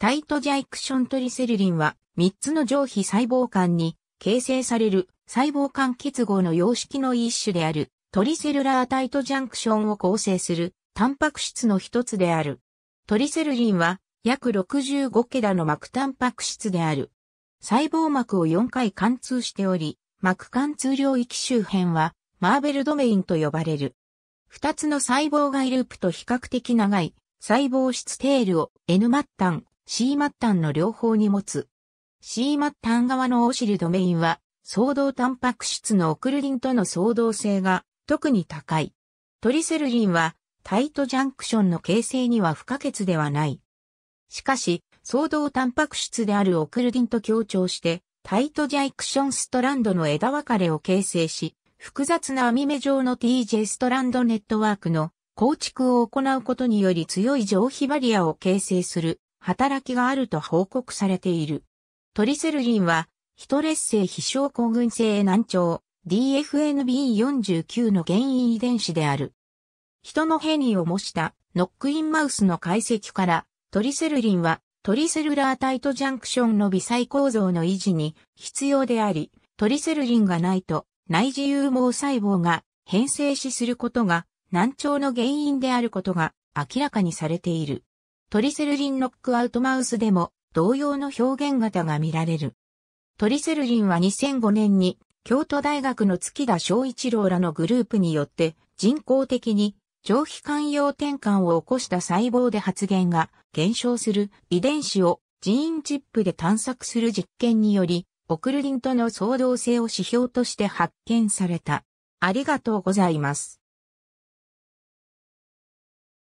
タイトジャイクショントリセルリンは、3つの上皮細胞間に形成される細胞間結合の様式の一種である、トリセルラータイトジャンクションを構成する、タンパク質の一つである。トリセルリンは、約65ケダの膜タンパク質である。細胞膜を4回貫通しており、膜貫通領域周辺は、マーベルドメインと呼ばれる。2つの細胞外ループと比較的長い、細胞質テールを N 末端シーマッタンの両方に持つ。シーマッタン側のオシルドメインは、相動タンパク質のオクルリンとの相動性が特に高い。トリセルリンは、タイトジャンクションの形成には不可欠ではない。しかし、相動タンパク質であるオクルリンと強調して、タイトジャイクションストランドの枝分かれを形成し、複雑な網目状の TJ ストランドネットワークの構築を行うことにより強い上皮バリアを形成する働きがあると報告されている。トリセルリンは、ヒトレス性非症候群性難聴 DFNB49 の原因遺伝子である。人の変異を模したノックインマウスの解析から、トリセルリンはトリセルラータイトジャンクションの微細構造の維持に必要であり、トリセルリンがないと内自有毛細胞が変性死することが難聴の原因であることが明らかにされている。トリセルリンノックアウトマウスでも同様の表現型が見られる。トリセルリンは2005年に京都大学の月田昭一郎らのグループによって人工的に上皮寛用転換を起こした細胞で発現が減少する遺伝子を人員チップで探索する実験により、オクルリンとの相動性を指標として発見された。ありがとうございます。